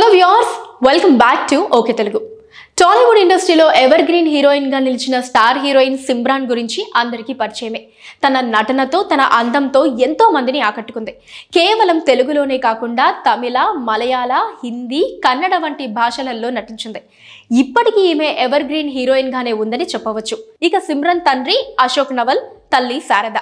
hello viewers welcome back to okay Telugu Tollywood ఇండస్ట్రీలో ever green హీరోయిన్గా నిలిచిన స్టార్ హీరోయిన్ సిమ్రాన్ గురించి అందరికీ పరిచయమే తన నటనతో తన అందంతో ఎంతో మందిని ఆకట్టుకుంది కేవలం తెలుగులోనే కాకుండా తమిళ మలయాళ హిందీ కన్నడ వంటి భాషలలో నటించింది ఇప్పటికీ ఈమె ఎవర్ గ్రీన్ హీరోయిన్గానే ఉందని చెప్పవచ్చు ఇక సిమ్రాన్ తండ్రి అశోక్ నవల్ తల్లి శారద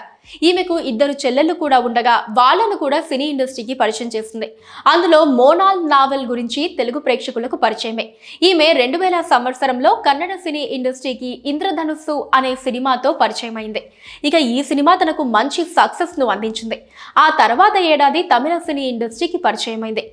ఈమెకు ఇద్దరు చెల్లెళ్లు కూడా ఉండగా వాళ్ళను కూడా సినీ ఇండస్ట్రీకి పరిచయం చేస్తుంది అందులో మోనాల్ నావెల్ గురించి తెలుగు ప్రేక్షకులకు పరిచయమే ఈమె రెండు వేల సంవత్సరంలో కన్నడ సినీ ఇండస్ట్రీకి ఇంద్రధనుస్సు అనే సినిమాతో పరిచయమైంది ఇక ఈ సినిమా తనకు మంచి సక్సెస్ను అందించింది ఆ తర్వాత ఏడాది తమిళ సినీ ఇండస్ట్రీకి పరిచయమైంది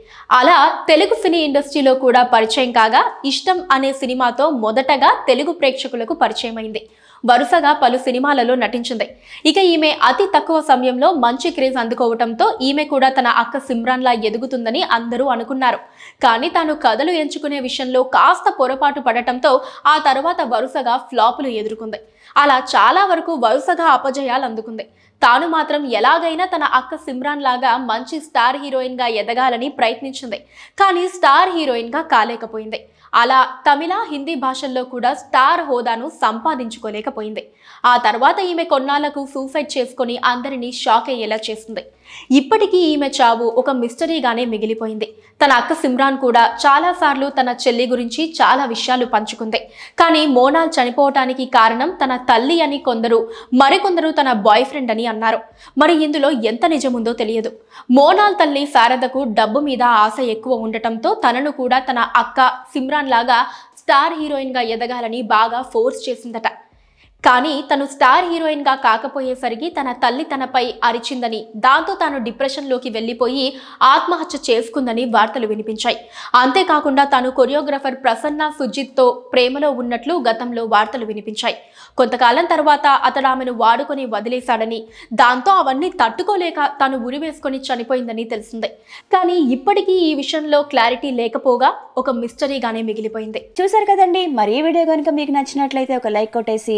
అలా తెలుగు సినీ ఇండస్ట్రీలో కూడా పరిచయం కాగా ఇష్టం అనే సినిమాతో మొదటగా తెలుగు ప్రేక్షకులకు పరిచయమైంది వరుసగా పలు సినిమాలలో నటించింది ఇక ఈమె అతి తక్కువ సమయంలో మంచి క్రేజ్ అందుకోవడంతో ఈమె కూడా తన అక్క సిమ్రాన్లా ఎదుగుతుందని అందరూ అనుకున్నారు కానీ తాను కథలు ఎంచుకునే విషయంలో కాస్త పొరపాటు పడటంతో ఆ తర్వాత వరుసగా ఫ్లాపులు ఎదుర్కొంది అలా చాలా వరకు వరుసగా అపజయాలు అందుకుంది తాను మాత్రం ఎలాగైనా తన అక్క సిమ్రాన్ లాగా మంచి స్టార్ హీరోయిన్ గా ఎదగాలని ప్రయత్నించింది కానీ స్టార్ హీరోయిన్ గా కాలేకపోయింది అలా తమిళ హిందీ భాషల్లో కూడా స్టార్ హోదాను సంపాదించుకోలేకపోయింది ఆ తర్వాత ఈమె కొన్నాళ్లకు సూసైడ్ చేసుకుని అందరినీ షాక్ అయ్యేలా చేస్తుంది ఇప్పటికీ ఈమె చావు ఒక మిస్టరీగానే మిగిలిపోయింది తన అక్క సిమ్రాన్ కూడా చాలాసార్లు తన చెల్లి గురించి చాలా విషయాలు పంచుకుంది కానీ మోనాల్ చనిపోవటానికి కారణం తన తన తల్లి అని కొందరు మరికొందరు తన బాయ్ ఫ్రెండ్ అని అన్నారు మరి ఇందులో ఎంత నిజముందో తెలియదు మోనాల్ తల్లి శారదకు డబ్బు మీద ఆశ ఎక్కువ ఉండటంతో తనను కూడా తన అక్క సిమ్రాన్ లాగా స్టార్ హీరోయిన్గా ఎదగాలని బాగా ఫోర్స్ చేసిందట కానీ తను స్టార్ హీరోయిన్ గా కాకపోయేసరికి తన తల్లి తనపై అరిచిందని దాంతో తాను డిప్రెషన్లోకి వెళ్ళిపోయి ఆత్మహత్య చేసుకుందని వార్తలు వినిపించాయి అంతేకాకుండా తాను కొరియోగ్రఫర్ ప్రసన్న సుజిత్తో ప్రేమలో ఉన్నట్లు గతంలో వార్తలు వినిపించాయి కొంతకాలం తర్వాత అతడు ఆమెను వాడుకొని వదిలేశాడని దాంతో అవన్నీ తట్టుకోలేక తాను ఉరివేసుకొని చనిపోయిందని తెలిసింది కానీ ఇప్పటికీ ఈ విషయంలో క్లారిటీ లేకపోగా ఒక మిస్టరీగానే మిగిలిపోయింది చూసారు కదండి మరీ వీడియో కనుక మీకు నచ్చినట్లయితే ఒక లైక్ కొట్టేసి